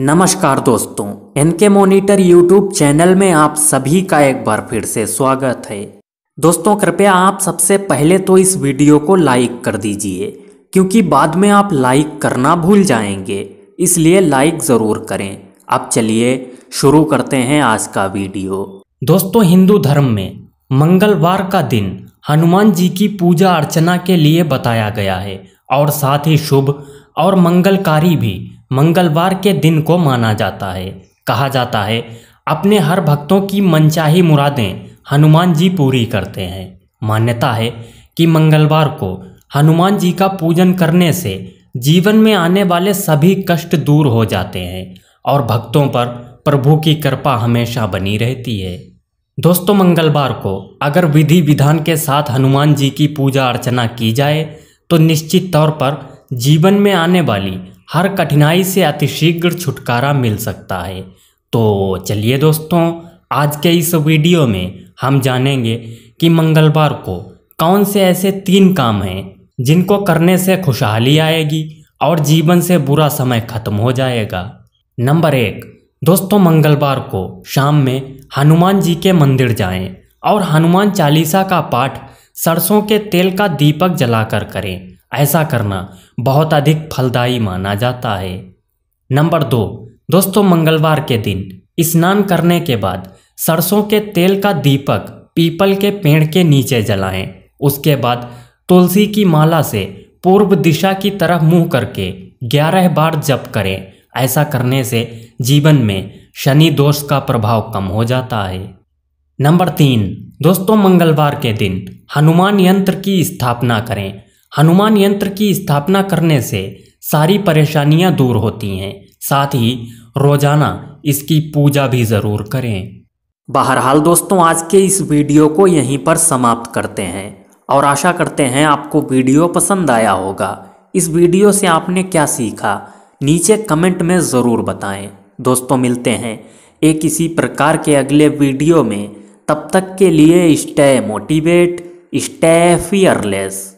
नमस्कार दोस्तों N K monitor YouTube channel में आप सभी का एक बार फिर से स्वागत है दोस्तों कृपया आप सबसे पहले तो इस वीडियो को लाइक कर दीजिए क्योंकि बाद में आप लाइक करना भूल जाएंगे इसलिए लाइक ज़रूर करें अब चलिए शुरू करते हैं आज का वीडियो दोस्तों हिंदू धर्म में मंगलवार का दिन हनुमान जी की पूजा अर्चना के लिए बताया गया है और साथ ही शुभ और मंगलकारी भी मंगलवार के दिन को माना जाता है कहा जाता है अपने हर भक्तों की मनचाही मुरादें हनुमान जी पूरी करते हैं मान्यता है कि मंगलवार को हनुमान जी का पूजन करने से जीवन में आने वाले सभी कष्ट दूर हो जाते हैं और भक्तों पर प्रभु की कृपा हमेशा बनी रहती है दोस्तों मंगलवार को अगर विधि विधान के साथ हनुमान जी की पूजा अर्चना की जाए तो निश्चित तौर पर जीवन में आने वाली हर कठिनाई से अतिशीघ्र छुटकारा मिल सकता है तो चलिए दोस्तों आज के इस वीडियो में हम जानेंगे कि मंगलवार को कौन से ऐसे तीन काम हैं जिनको करने से खुशहाली आएगी और जीवन से बुरा समय खत्म हो जाएगा नंबर एक दोस्तों मंगलवार को शाम में हनुमान जी के मंदिर जाएं और हनुमान चालीसा का पाठ सरसों के तेल का दीपक जलाकर करें ऐसा करना बहुत अधिक फलदायी माना जाता है नंबर दो दोस्तों मंगलवार के दिन स्नान करने के बाद सरसों के तेल का दीपक पीपल के पेड़ के नीचे जलाएं उसके बाद तुलसी की माला से पूर्व दिशा की तरफ मुंह करके ग्यारह बार जप करें ऐसा करने से जीवन में शनि दोष का प्रभाव कम हो जाता है नंबर तीन दोस्तों मंगलवार के दिन हनुमान यंत्र की स्थापना करें हनुमान यंत्र की स्थापना करने से सारी परेशानियां दूर होती हैं साथ ही रोजाना इसकी पूजा भी ज़रूर करें बहरहाल दोस्तों आज के इस वीडियो को यहीं पर समाप्त करते हैं और आशा करते हैं आपको वीडियो पसंद आया होगा इस वीडियो से आपने क्या सीखा नीचे कमेंट में ज़रूर बताएं दोस्तों मिलते हैं एक इसी प्रकार के अगले वीडियो में तब तक के लिए स्टे मोटिवेट स्टे फियरलेस